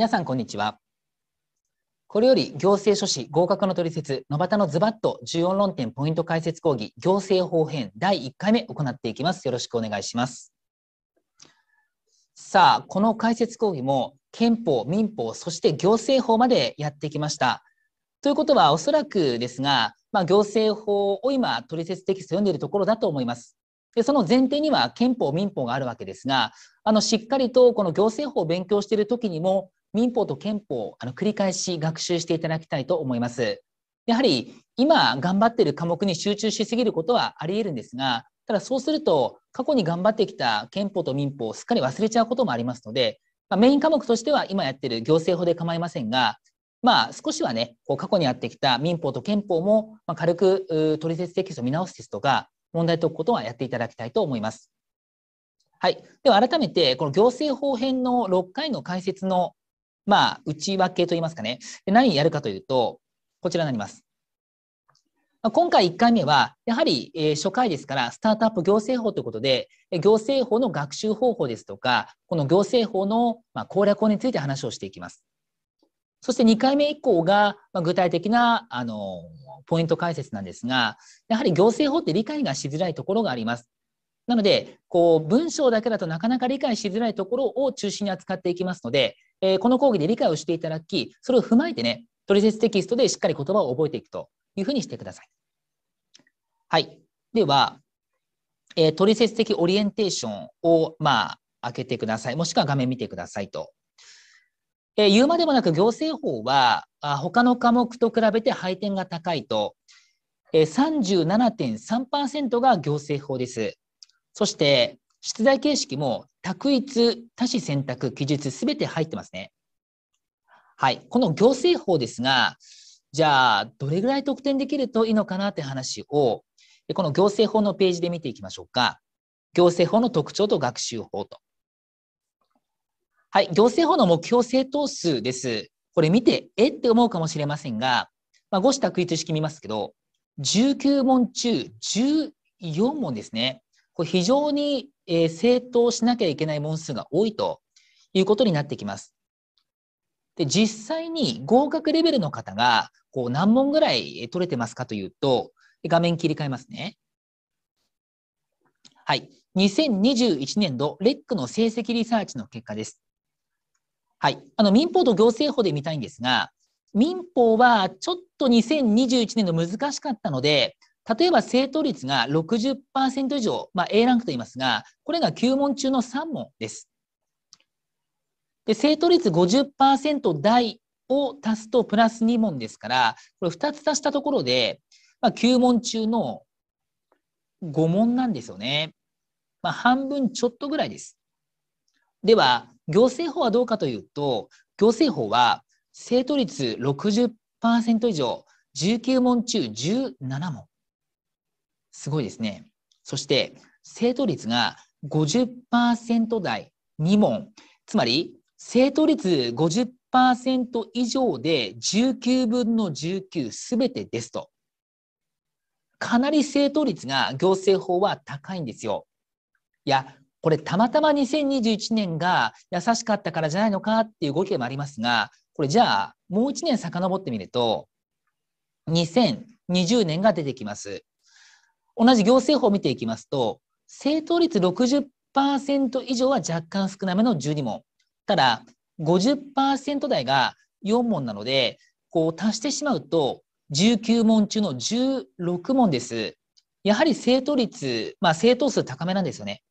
皆さん、こんにちは。これより行政書士合格の取説、野端のズバッと14論点ポイント解説講義、行政法編第1回目行っていきます。よろしくお願いします。さあ、この解説講義も憲法、民法、そして行政法までやってきました。ということは、おそらくですが、まあ、行政法を今、取説テキスト読んでいるところだと思います。でその前提には憲法、民法があるわけですが、あのしっかりとこの行政法を勉強しているときにも、民法と憲法あの繰り返し学習していただきたいと思います。やはり今頑張っている科目に集中しすぎることはありえるんですが、ただそうすると過去に頑張ってきた憲法と民法をすっかり忘れちゃうこともありますので、まメイン科目としては今やってる行政法で構いませんが、まあ、少しはね、こう過去にやってきた民法と憲法も、ま軽く取説テキストを見直すですとか、問題解くことはやっていただきたいと思います。はい。では改めて、この行政法編の6回の解説のまあ、内訳といいますかね。何何やるかというと、こちらになります。今回1回目は、やはり初回ですから、スタートアップ行政法ということで、行政法の学習方法ですとか、この行政法の攻略法について話をしていきます。そして2回目以降が具体的なあのポイント解説なんですが、やはり行政法って理解がしづらいところがあります。なので、こう文章だけだとなかなか理解しづらいところを中心に扱っていきますので、えー、この講義で理解をしていただき、それを踏まえてね、トリセツテキストでしっかり言葉を覚えていくというふうにしてください。はい。では、えー、トリセツ的オリエンテーションを、まあ、開けてください。もしくは画面見てくださいと。えー、言うまでもなく行政法はあ他の科目と比べて配点が高いと、えー、37.3%が行政法です。そして出題形式も択一、多子選択、記述、すべて入ってますね。はい。この行政法ですが、じゃあ、どれぐらい得点できるといいのかなって話を、この行政法のページで見ていきましょうか。行政法の特徴と学習法と。はい。行政法の目標正答数です。これ見て、えって思うかもしれませんが、まあ、五種択一式見ますけど、19問中14問ですね。これ非常にえー、正当しなきゃいけない問数が多いということになってきます。で実際に合格レベルの方がこう何問ぐらい取れてますかというと画面切り替えますね。はい、2021年度レックの成績リサーチの結果です。はい、あの民法と行政法で見たいんですが民法はちょっと2021年度難しかったので例えば正答率が60%以上、まあ、A ランクと言いますが、これが9問中の3問です。で正答率50%台を足すとプラス2問ですから、これ2つ足したところで、まあ、9問中の5問なんですよね。まあ、半分ちょっとぐらいです。では、行政法はどうかというと、行政法は正答率60%以上、19問中17問。すごいですね。そして、正答率が50%台2問。つまり、正答率50%以上で19分の19すべてですと。かなり正答率が行政法は高いんですよ。いや、これたまたま2021年が優しかったからじゃないのかっていう動きもありますが、これじゃあもう1年遡ってみると、2020年が出てきます。同じ行政法を見ていきますと、正答率60%以上は若干少なめの12問。ただ、50%台が4問なので、こう足してしまうと、19問中の16問です。やはり正答率、まあ、正答数高めなんですよね。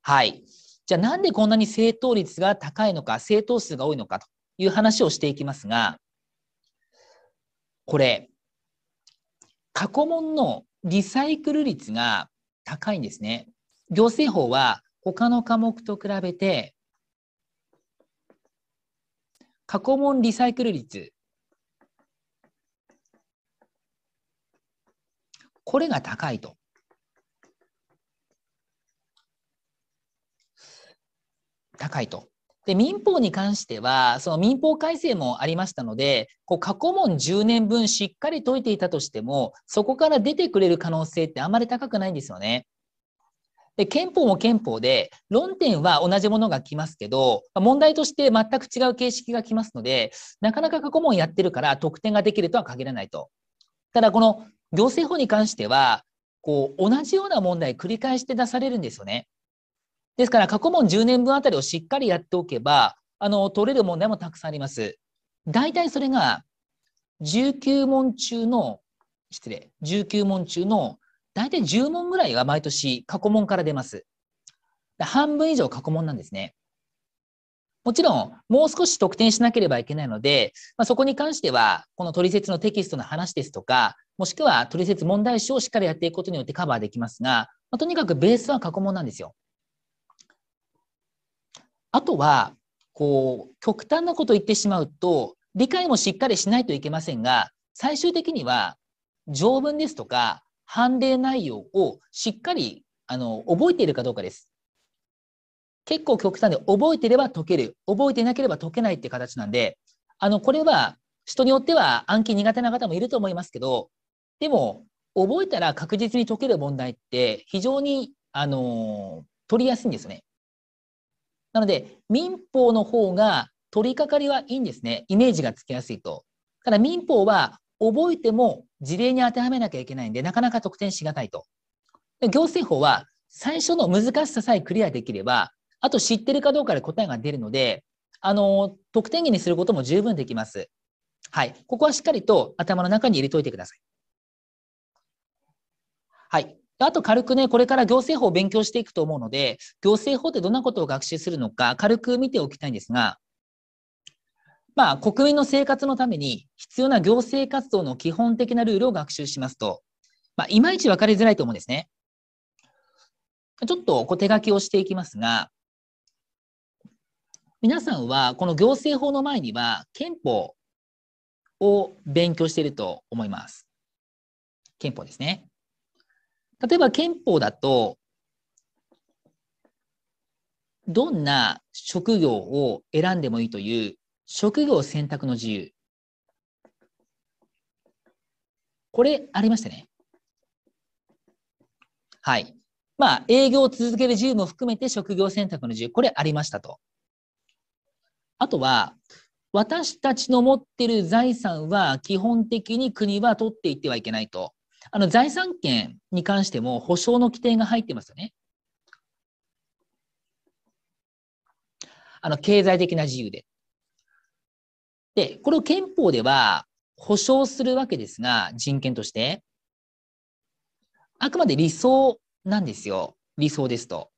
はい。じゃあなんでこんなに正答率が高いのか、正答数が多いのかという話をしていきますが、これ、過去問のリサイクル率が高いんですね。行政法は他の科目と比べて、過去問リサイクル率、これが高いと。高いと。で、民法に関しては、その民法改正もありましたので、こう過去問10年分しっかり解いていたとしても、そこから出てくれる可能性ってあんまり高くないんですよね。で、憲法も憲法で、論点は同じものが来ますけど、問題として全く違う形式が来ますので、なかなか過去問やってるから得点ができるとは限らないと。ただ、この行政法に関しては、こう、同じような問題繰り返して出されるんですよね。ですから過去問10年分あたりをしっかりやっておけば、あの、取れる問題もたくさんあります。大体それが19問中の、失礼、19問中の大体10問ぐらいは毎年過去問から出ます。半分以上過去問なんですね。もちろん、もう少し得点しなければいけないので、まあ、そこに関しては、この取説のテキストの話ですとか、もしくは取説問題集をしっかりやっていくことによってカバーできますが、まあ、とにかくベースは過去問なんですよ。あとは、こう、極端なこと言ってしまうと、理解もしっかりしないといけませんが、最終的には、条文ですとか、判例内容をしっかり、あの、覚えているかどうかです。結構極端で、覚えてれば解ける、覚えてなければ解けないって形なんで、あの、これは、人によっては暗記苦手な方もいると思いますけど、でも、覚えたら確実に解ける問題って非常に、あの取りやすいんですね。なので、民法の方が取り掛かりはいいんですね。イメージがつきやすいと。ただ民法は覚えても事例に当てはめなきゃいけないんで、なかなか得点しがたいと。で行政法は最初の難しささえクリアできれば、あと知ってるかどうかで答えが出るので、あの、得点源にすることも十分できます。はい。ここはしっかりと頭の中に入れといてください。はい。あと軽くね、これから行政法を勉強していくと思うので、行政法ってどんなことを学習するのか、軽く見ておきたいんですが、まあ、国民の生活のために必要な行政活動の基本的なルールを学習しますと、まあ、いまいち分かりづらいと思うんですね。ちょっとこう手書きをしていきますが、皆さんはこの行政法の前には憲法を勉強していると思います。憲法ですね。例えば憲法だと、どんな職業を選んでもいいという職業選択の自由。これありましたね。はい。まあ、営業を続ける自由も含めて職業選択の自由。これありましたと。あとは、私たちの持っている財産は基本的に国は取っていってはいけないと。あの財産権に関しても保証の規定が入ってますよね。あの経済的な自由で。で、これを憲法では保障するわけですが、人権として。あくまで理想なんですよ。理想ですと。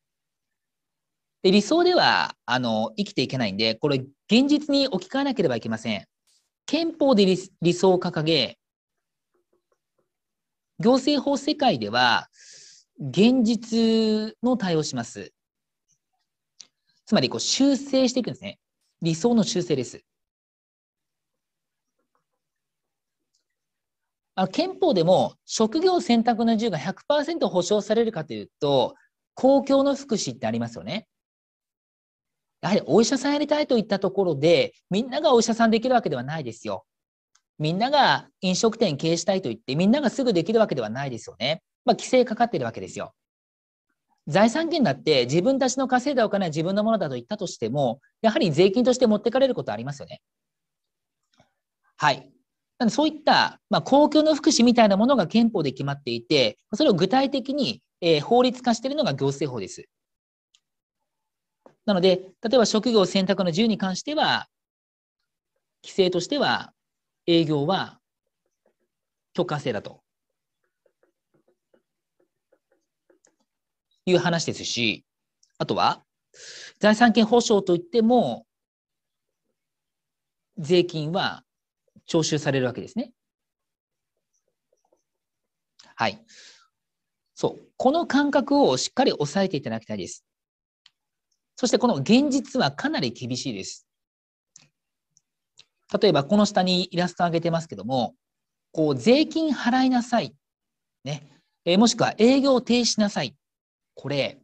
で理想ではあの生きていけないんで、これ現実に置き換えなければいけません。憲法で理想を掲げ、行政法世界では、現実の対応します。つまりこう修正していくんですね。理想の修正です。あ憲法でも職業選択の自由が100%保障されるかというと、公共の福祉ってありますよね。やはりお医者さんやりたいといったところで、みんながお医者さんできるわけではないですよ。みんなが飲食店経営したいと言って、みんながすぐできるわけではないですよね。まあ、規制かかってるわけですよ。財産権だって自分たちの稼いだお金は自分のものだと言ったとしても、やはり税金として持ってかれることありますよね。はい。なんでそういった、まあ、公共の福祉みたいなものが憲法で決まっていて、それを具体的に、えー、法律化しているのが行政法です。なので、例えば職業選択の自由に関しては、規制としては、営業は許可制だという話ですし、あとは財産権保障といっても、税金は徴収されるわけですね。はい。そう。この感覚をしっかり押さえていただきたいです。そしてこの現実はかなり厳しいです。例えばこの下にイラスト上げてますけども、こう税金払いなさい、ねえー、もしくは営業停止しなさい。これ、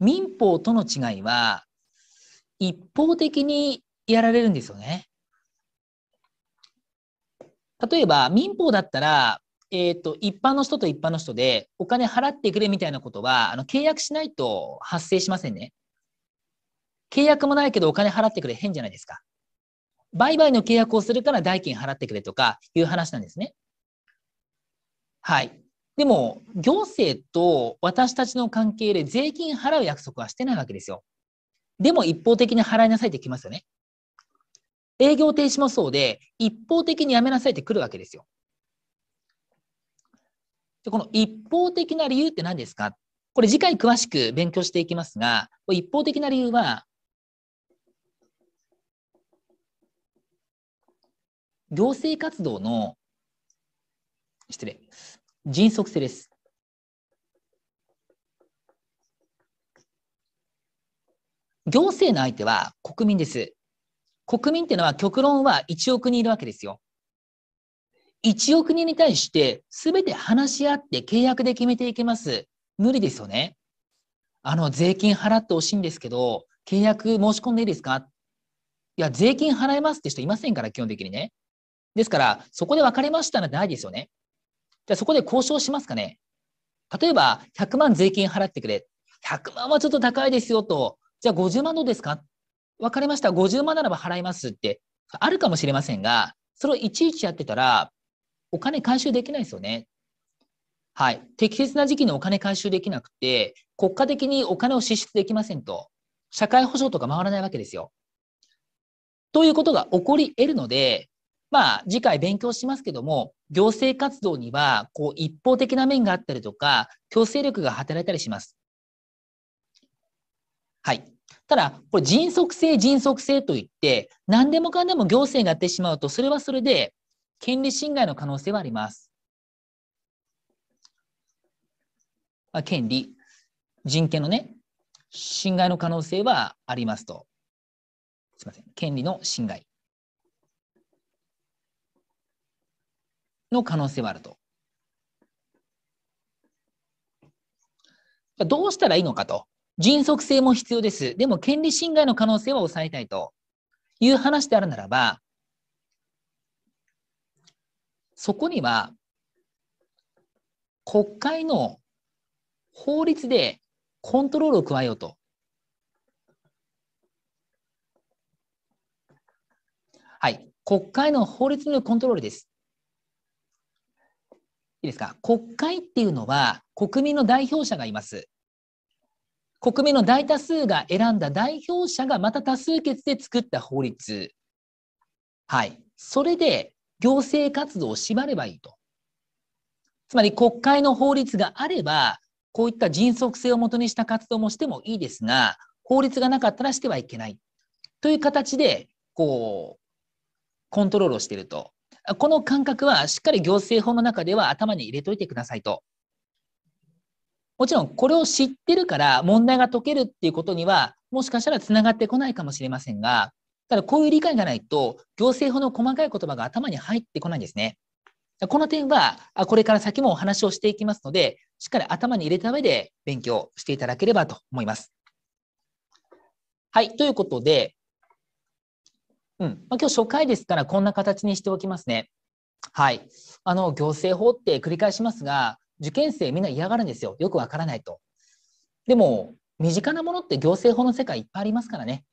民法との違いは、一方的にやられるんですよね。例えば民法だったら、えっ、ー、と一般の人と一般の人でお金払ってくれみたいなことはあの契約しないと発生しませんね。契約もないけどお金払ってくれ変じゃないですか。売買の契約をするから代金払ってくれとかいう話なんですね。はい。でも、行政と私たちの関係で税金払う約束はしてないわけですよ。でも一方的に払いなさいってきますよね。営業停止もそうで、一方的にやめなさいって来るわけですよ。でこの一方的な理由って何ですかこれ次回詳しく勉強していきますが、一方的な理由は、行政活動の、失礼、迅速性です。行政の相手は国民です。国民っていうのは極論は1億人いるわけですよ。1億人に対して全て話し合って契約で決めていけます。無理ですよね。あの、税金払ってほしいんですけど、契約申し込んでいいですかいや、税金払いますって人いませんから、基本的にね。ですから、そこで別れましたなんてないですよね。じゃあそこで交渉しますかね。例えば、100万税金払ってくれ。100万はちょっと高いですよと。じゃあ50万どうですか別れました。50万ならば払いますって。あるかもしれませんが、それをいちいちやってたら、お金回収できないですよね。はい。適切な時期にお金回収できなくて、国家的にお金を支出できませんと。社会保障とか回らないわけですよ。ということが起こり得るので、まあ、次回勉強しますけども、行政活動には、こう、一方的な面があったりとか、強制力が働いたりします。はい。ただ、これ、迅速性、迅速性といって、何でもかんでも行政がやってしまうと、それはそれで、権利侵害の可能性はあります。あ権利、人権のね、侵害の可能性はありますと。すみません。権利の侵害。の可能性はあると。どうしたらいいのかと。迅速性も必要です。でも権利侵害の可能性は抑えたいという話であるならば、そこには国会の法律でコントロールを加えようと。はい。国会の法律のコントロールです。いいですか国会っていうのは国民の代表者がいます。国民の大多数が選んだ代表者がまた多数決で作った法律。はい。それで行政活動を縛ればいいと。つまり国会の法律があれば、こういった迅速性をもとにした活動もしてもいいですが、法律がなかったらしてはいけない。という形で、こう、コントロールをしているとこの感覚はしっかり行政法の中では頭に入れといてくださいと。もちろんこれを知ってるから問題が解けるっていうことにはもしかしたらつながってこないかもしれませんが、ただこういう理解がないと行政法の細かい言葉が頭に入ってこないんですね。この点はこれから先もお話をしていきますので、しっかり頭に入れた上で勉強していただければと思います。はい、ということで、うん。まあ、今日初回ですから、こんな形にしておきますね。はい。あの、行政法って繰り返しますが、受験生みんな嫌がるんですよ。よくわからないと。でも、身近なものって行政法の世界いっぱいありますからね。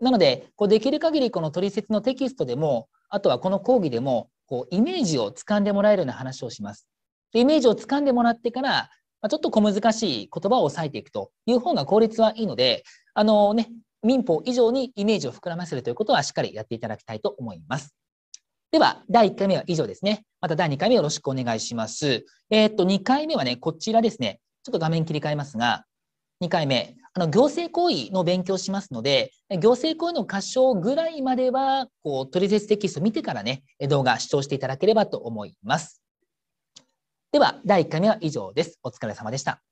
なので、こうできる限りこの取説のテキストでも、あとはこの講義でも、こうイメージをつかんでもらえるような話をします。でイメージをつかんでもらってから、まちょっと小難しい言葉を抑えていくという方が効率はいいので、あのね、民法以上にイメージを膨らませるということはしっかりやっていただきたいと思います。では、第1回目は以上ですね。また第2回目よろしくお願いします。えー、っと、2回目はね、こちらですね。ちょっと画面切り替えますが、2回目。あの、行政行為の勉強しますので、行政行為の過小ぐらいまでは、こう、トリセツテキスト見てからね、動画視聴していただければと思います。では、第1回目は以上です。お疲れ様でした。